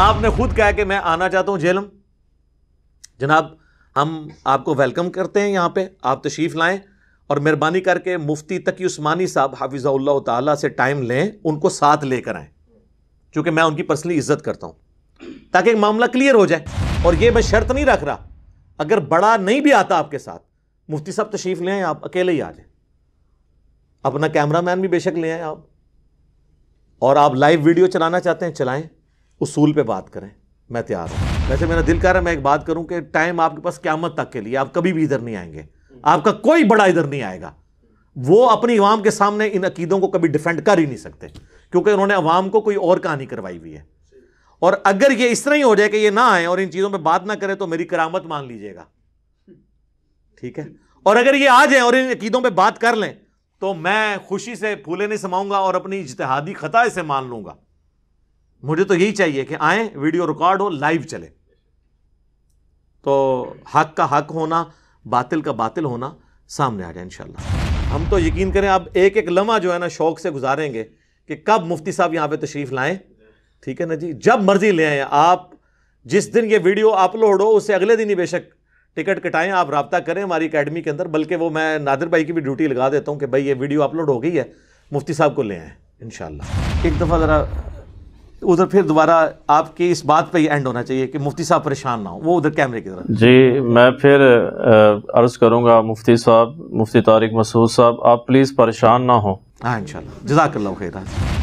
आपने खुद कहा कि मैं आना चाहता हूँ झेलम जनाब हम आपको वेलकम करते हैं यहाँ पे आप तशरीफ़ लाएं और मेहरबानी करके मुफ्ती तकी उस्मानी साहब हाफिज़ा तला से टाइम लें उनको साथ लेकर आएँ चूँकि मैं उनकी पर्सनली इज्जत करता हूँ ताकि मामला क्लियर हो जाए और ये मैं शर्त नहीं रख रहा अगर बड़ा नहीं भी आता आपके साथ मुफ्ती साहब तशरीफ़ लें आप अकेले ही आ जाए अपना कैमरा मैन भी बेशक ले आए आप और आप लाइव वीडियो चलाना चाहते हैं चलाएं उसूल पे बात करें मैं तैयार हूँ वैसे मेरा दिल कर रहा है मैं एक बात करूँ कि टाइम आपके पास क्यामत तक के लिए आप कभी भी इधर नहीं आएंगे आपका कोई बड़ा इधर नहीं आएगा वो अपनी अवाम के सामने इन अकीदों को कभी डिफेंड कर ही नहीं सकते क्योंकि उन्होंने अवाम को कोई और कहानी करवाई हुई है और अगर ये इस तरह ही हो जाए कि ये ना आए और इन चीज़ों पर बात ना करें तो मेरी करामत मान लीजिएगा ठीक है और अगर ये आ जाए और इन अकीदों पर बात कर लें तो मैं खुशी से फूले नहीं समाऊंगा और अपनी इजतहादी खतः से मान लूंगा मुझे तो यही चाहिए कि आए वीडियो रिकॉर्ड हो लाइव चले तो हक का हक होना बातिल का बातिल होना सामने आ जाए इन हम तो यकीन करें अब एक एक लम्हा जो है ना शौक से गुजारेंगे कि कब मुफ्ती साहब यहाँ पे तशरीफ़ लाएं ठीक है ना जी जब मर्ज़ी ले आए आप जिस दिन ये वीडियो अपलोड हो उससे अगले दिन ही बेशक टिकट कटाएं आप रबता करें हमारी अकेडमी के अंदर बल्कि वो मैं नादिर भाई की भी ड्यूटी लगा देता हूँ कि भाई ये वीडियो अपलोड हो गई है मुफ्ती साहब को ले आए इन एक दफ़ा ज़रा उधर फिर दोबारा आपकी इस बात पे ही एंड होना चाहिए कि मुफ्ती साहब परेशान ना हो वो उधर कैमरे की तरफ जी मैं फिर अर्ज़ करूँगा मुफ्ती साहब मुफ्ती तारिक मसूद साहब आप प्लीज़ परेशान ना हो हाँ इन शाला जजाकल्ला